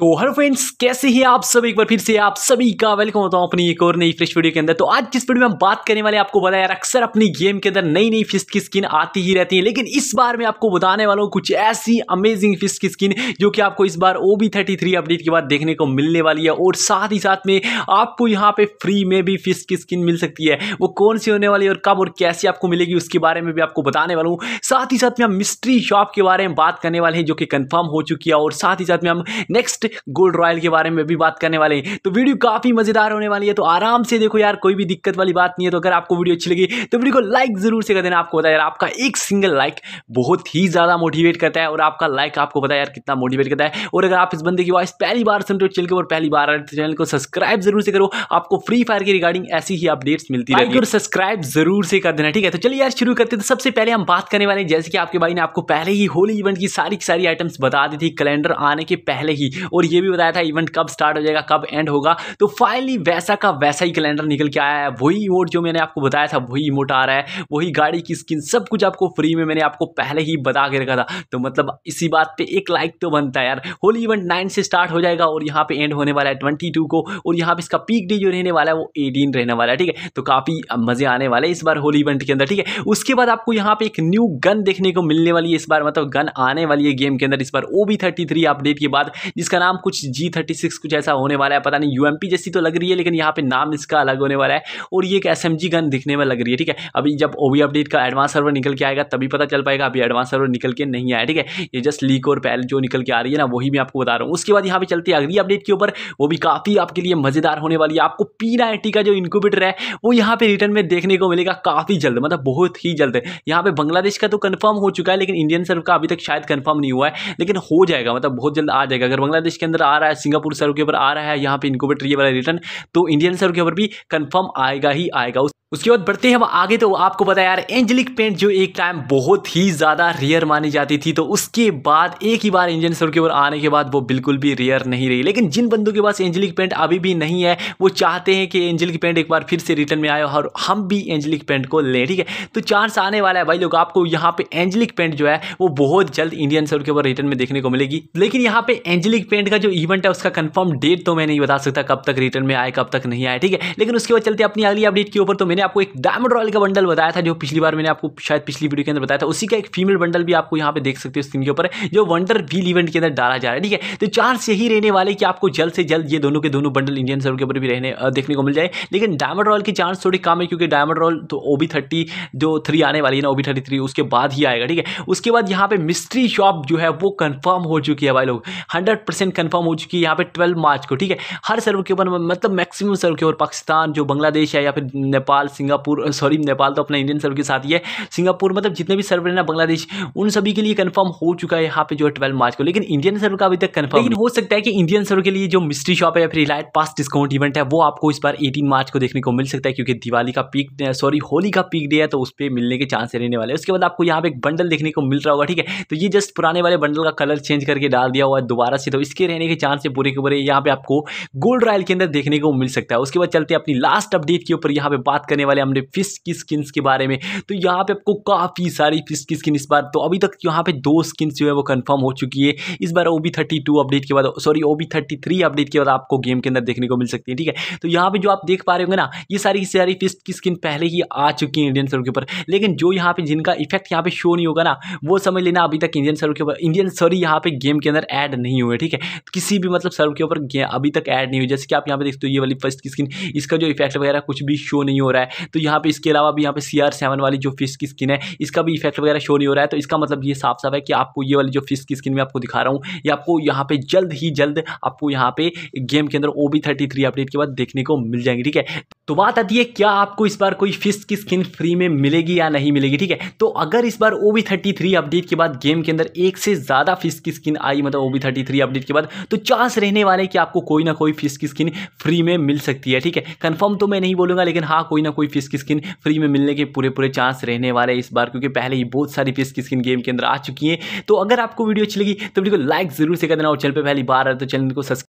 तो hello friends कैसे हैं आप सब एक बार फिर से आप सभी का वेलकम होता हूं अपनी एक और नई फ्रेश वीडियो के अंदर तो आज जिस वीडियो में हम बात करने वाले आपको बताया यार अक्सर अपनी गेम के अंदर नई नई फिस्ट की स्किन आती ही रहती है लेकिन इस बार मैं आपको बताने वाला हूं कुछ ऐसी अमेजिंग फिस्ट की स्किन जो कि आपको इस बार ओ बी अपडेट के बाद देखने को मिलने वाली है और साथ ही साथ में आपको यहाँ पे फ्री में भी फिस्ट की स्किन मिल सकती है वो कौन सी होने वाली है और कब और कैसी आपको मिलेगी उसके बारे में भी आपको बताने वाला हूँ साथ ही साथ में हम मिस्ट्री शॉप के बारे में बात करने वाले हैं जो कि कन्फर्म हो चुकी है और साथ ही साथ में हम नेक्स्ट गोल्ड रॉयल के बारे में भी बात करने वाले हैं तो वीडियो काफ़ी मज़ेदार होने वाली है तो आराम से देखो यार कोई भी दिक्कत वाली बात नहीं है तो अगर आपको वीडियो अच्छी लगी तो वीडियो को लाइक ज़रूर से कर देना आपको बताया यार आपका एक सिंगल लाइक बहुत ही ज़्यादा मोटिवेट करता है और आपका लाइक आपको बताया यार कितना मोटिवेट करता है और अगर आप इस बंदे की वॉइस पहली बार सुन रहे हो चैनल के और पहली बार चैनल तो को सब्सक्राइब जरूर से करो आपको फ्री फायर की रिगार्डिंग ऐसी ही अपडेट्स मिलती रहेगी और सब्सक्राइब जरूर से कर देना ठीक है तो चलिए यार शुरू करते तो सबसे पहले हम बात करने वाले हैं जैसे कि आपके भाई ने आपको पहले ही होली इवेंट की सारी सारी आइटम्स बता दी थी कैलेंडर आने के पहले ही और ये भी बताया था इवेंट कब स्टार्ट हो जाएगा कब एंड होगा तो फाइनली वैसा का वैसा ही कैलेंडर निकल के आया है वही इमोट जो मैंने आपको बताया था वही इमोट आ रहा है वही गाड़ी की स्किन सब कुछ आपको फ्री में मैंने आपको पहले ही बता के रखा था तो मतलब इसी बात पर एक लाइक तो बनता है यार होली इवेंट नाइन से स्टार्ट हो जाएगा और यहाँ पर एंड होने वाला है ट्वेंटी को और यहाँ पर इसका पीक डे जो रहने वाला है वो एटीन रहने वाला है ठीक है तो काफ़ी मज़े आने वाले इस बार होली इवेंट के अंदर ठीक है उसके बाद आपको यहाँ पर एक न्यू गन देखने को मिलने वाली है इस बार मतलब गन आने वाली है गेम के अंदर इस बार O B thirty three update के बाद जिसका नाम कुछ जी थर्टी सिक्स कुछ ऐसा होने वाला है पता नहीं यूएमपी जैसी तो लग रही है लेकिन यहाँ पे नाम इसका अलग होने वाला है और ये एक एस गन दिखने में लग रही है ठीक है अभी जब ओ अपडेट का एडवांस सर्वर निकल के आएगा तभी पता चल पाएगा अभी एडवांस सर्वर निकल के नहीं आया ठीक है ये जस्ट लीक और पहले जो निकल के आ रही है ना वही मैं आपको बता रहा हूँ उसके बाद यहाँ पे चलती है अगली अपडेट के ऊपर वो भी काफ़ी आपके लिए मज़ेदार होने वाली है आपको पी का जो इंक्यूबेटर है वो यहाँ पर रिटर्न में देखने को मिलेगा काफ़ी जल्द मतलब बहुत ही जल्द यहाँ पे बांग्लादेश का तो कन्फर्म हो चुका है लेकिन इंडियन सर्व का अभी तक शायद कन्फर्म नहीं हुआ है लेकिन हो जाएगा मतलब बहुत जल्द आ जाएगा अगर बांग्लादेश बांग्लादेश के अंदर आ रहा है सिंगापुर सर के ऊपर आ रहा है यहाँ पे इनकोबेटर ये वाला रिटर्न तो इंडियन सर के ऊपर भी कंफर्म आएगा ही आएगा उसके बाद बढ़ते हैं हम आगे तो आपको पता यार एंजेलिक पेंट जो एक टाइम बहुत ही ज़्यादा रेयर मानी जाती थी तो उसके बाद एक ही बार इंजन सर के ऊपर आने के बाद वो बिल्कुल भी रेयर नहीं रही लेकिन जिन बंदों के पास एंजेलिक पेंट अभी भी नहीं है वो चाहते हैं कि एंजेलिक पेंट एक बार फिर से रिटर्न में आए और हम भी एंजेलिक पेंट को लें ठीक है तो चांस आने वाला है भाई लोग आपको यहाँ पे एंजेलिक पेंट जो है वो बहुत जल्द इंडियन सर के ऊपर रिटर्न में देखने को मिलेगी लेकिन यहाँ पे एंजेलिक पेंट का जो इवेंट है उसका कन्फर्म डेट तो मैं नहीं बता सकता कब तक रिटर्न में आए कब तक नहीं आए ठीक है लेकिन उसके बाद चलते अपनी अगली अपडेट के ऊपर तो मैंने मैंने आपको एक डायमंड रॉयल का बंडल बताया था जो पिछली बार मैंने आपको शायद पिछली वीडियो के अंदर बताया था उसी का एक फीमेल बंडल भी आपको यहाँ पे देख सकते हो स्क्रीन के ऊपर जो वंडर वील इवेंट के अंदर डाला जा रहा है ठीक है तो चांस यही रहने वाले कि आपको जल्द से जल्द ये दोनों के दोनों बंडल इंडियन सर्वर के ऊपर भी रहने देखने को मिल जाए लेकिन डायमंड रॉयल की चांस थोड़ी कम है क्योंकि डायमंड रॉयल तो ओ बी थर्टी जो थ्री आने वाली है ना ओ बी थर्टी थ्री उसके बाद ही आएगा ठीक है उसके बाद यहाँ पे मिस्ट्री शॉप जो है वो कन्फर्म हो चुकी है भाई लोग हंड्रेड परसेंट कन्फर्म हो चुकी है यहाँ पे ट्वेल्व मार्च को ठीक है हर सर्व के ऊपर मतलब मैक्सिमम सर्व के ऊपर पाकिस्तान जो बांग्लादेश है या फिर नेपाल सिंगापुर सॉरी नेपाल तो अपने इंडियन सर्वर के साथ ही है सिंगापुर मतलब जितने भी सर्वर है ना बांग्लादेश उन सभी के लिए कन्फर्म हो चुका है यहाँ पे जो है ट्वेल्व मार्च को लेकिन इंडियन सर्वर का अभी तक कन्फर्म हो सकता है कि इंडियन सर्वर के लिए जो मिस्ट्री शॉप है या फिर रिलायट पास डिस्काउंट इवेंट है वो आपको इस बार एटीन मार्च को देखने को मिल सकता है क्योंकि दिवाली का पीक सॉरी होली का पीक डे है तो उस पर मिलने के चांस रहने वाले उसके बाद आपको यहाँ पे एक बंडल देखने को मिल रहा होगा ठीक है तो ये जस्ट पुराने वाले बंडल का कलर चेंज करके डाल दिया हुआ है दोबारा से तो इसके रहने के चांस है पूरे के पूरे यहाँ पे आपको गोल्ड रॉयल के अंदर देखने को मिल सकता है उसके बाद चलते अपनी लास्ट अपडेट के ऊपर यहाँ पे बात करें देने वाले हमने फिश की स्किन्स के बारे में तो यहाँ पे आपको काफ़ी सारी फिश की स्किन इस बार तो अभी तक यहाँ पे दो स्किन्स जो है वो कंफर्म हो चुकी है इस बार O B thirty two update के बाद sorry O B thirty three update के बाद आपको गेम के अंदर देखने को मिल सकती है ठीक है तो यहाँ पर जो आप देख पा रहे होंगे ना ये सारी सारी फिश की स्किन पहले ही आ चुकी है इंडियन सर्व के ऊपर लेकिन जो यहाँ पर जिनका इफेक्ट यहाँ पर शो नहीं होगा ना वो समझ लेना अभी तक इंडियन सर्व के ऊपर इंडियन सॉरी यहाँ पर गेम के अंदर ऐड नहीं हुए ठीक है किसी भी मतलब सर्व के ऊपर अभी तक ऐड नहीं हुई जैसे कि आप यहाँ पे देखते हो ये वाली फर्स्ट की स्किन इसका जो इफेक्ट वगैरह कुछ भी शो नहीं हो रहा है तो यहाँ पे इसके अलावा भी यहाँ पे सी आर सेवन वाली जो फिश की स्किन है इसका भी इफेक्ट वगैरह शो नहीं हो रहा है तो इसका मतलब ये साफ साफ है कि आपको ये वाली जो फिश की स्किन में आपको दिखा रहा हूँ ये आपको यहाँ पे जल्द ही जल्द आपको यहाँ पे गेम के अंदर O B thirty three update के बाद देखने को मिल जाएंगे ठीक है तो बात आती है क्या आपको इस बार कोई फिश की स्किन फ्री में मिलेगी या नहीं मिलेगी ठीक है तो अगर इस बार O B thirty three update के बाद गेम के अंदर एक से ज़्यादा फिश की स्किन आई मतलब O B thirty three update के बाद तो चांस रहने वाले कि आपको कोई ना कोई फिश की स्किन फ्री में मिल सकती है ठीक है कन्फर्म तो मैं नहीं बोलूँगा लेकिन हाँ कोई ना कोई फिश की स्किन फ्री में मिलने के पूरे पूरे चांस रहने वाले इस बार क्योंकि पहले ही बहुत सारी फिश की स्किन गेम के अंदर आ चुकी है तो अगर आपको वीडियो अच्छी लगी तो वीडियो को लाइक जरूर से कर देना और चैनल पर पहली बार आए तो चैनल को सब्सक्राइब